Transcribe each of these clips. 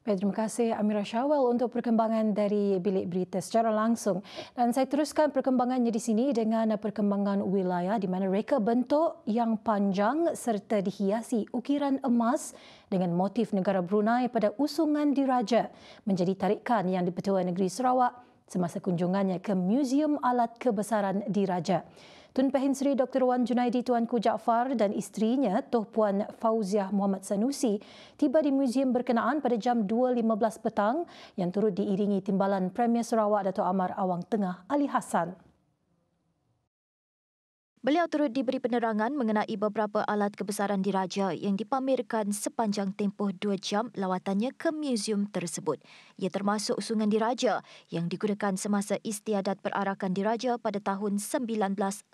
Baik, terima kasih Amira Syawal untuk perkembangan dari bilik berita secara langsung. Dan saya teruskan perkembangannya di sini dengan perkembangan wilayah di mana reka bentuk yang panjang serta dihiasi ukiran emas dengan motif negara Brunei pada usungan diraja menjadi tarikan yang dipetua negeri Sarawak semasa kunjungannya ke Museum Alat Kebesaran Diraja. Tun Pahin Sri Dr. Wan Junaidi Tuanku Jaafar dan isterinya Toh Puan Fauziah Muhammad Sanusi tiba di muzium berkenaan pada jam 2.15 petang yang turut diiringi timbalan Premier Sarawak Dato' Amar Awang Tengah Ali Hassan. Beliau turut diberi penerangan mengenai beberapa alat kebesaran diraja yang dipamerkan sepanjang tempoh dua jam lawatannya ke muzium tersebut. Ia termasuk usungan diraja yang digunakan semasa istiadat perarakan diraja pada tahun 1968.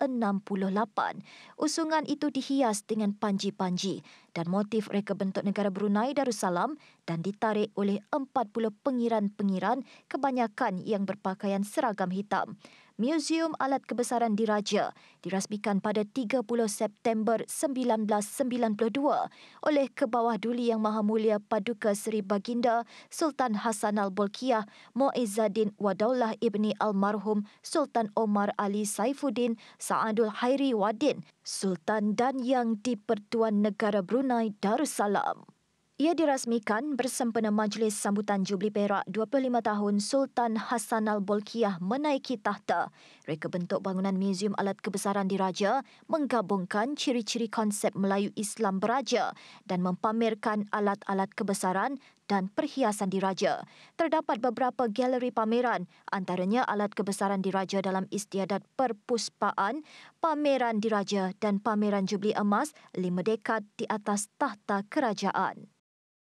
Usungan itu dihias dengan panji-panji dan motif reka bentuk negara Brunei Darussalam dan ditarik oleh 40 pengiran-pengiran kebanyakan yang berpakaian seragam hitam. Museum Alat Kebesaran Diraja dirasmikan pada 30 September 1992 oleh Kebawah Duli Yang Maha Mulia Paduka Seri Baginda Sultan Hassan Al-Bolkiah Mu'izzaddin Wadaullah Ibni Almarhum Sultan Omar Ali Saifuddin Sa'adul Hairi Wadin Sultan dan Yang di Pertuan Negara Brunei Darussalam. Ia dirasmikan bersempena Majlis Sambutan Jubli Perak 25 tahun Sultan Hassan Al-Bolkiah menaiki tahta. Reka bentuk bangunan Museum Alat Kebesaran Diraja menggabungkan ciri-ciri konsep Melayu Islam Beraja dan mempamerkan alat-alat kebesaran dan perhiasan diraja. Terdapat beberapa galeri pameran, antaranya alat kebesaran diraja dalam istiadat perpuspaan, pameran diraja dan pameran jubli emas lima dekad di atas tahta kerajaan.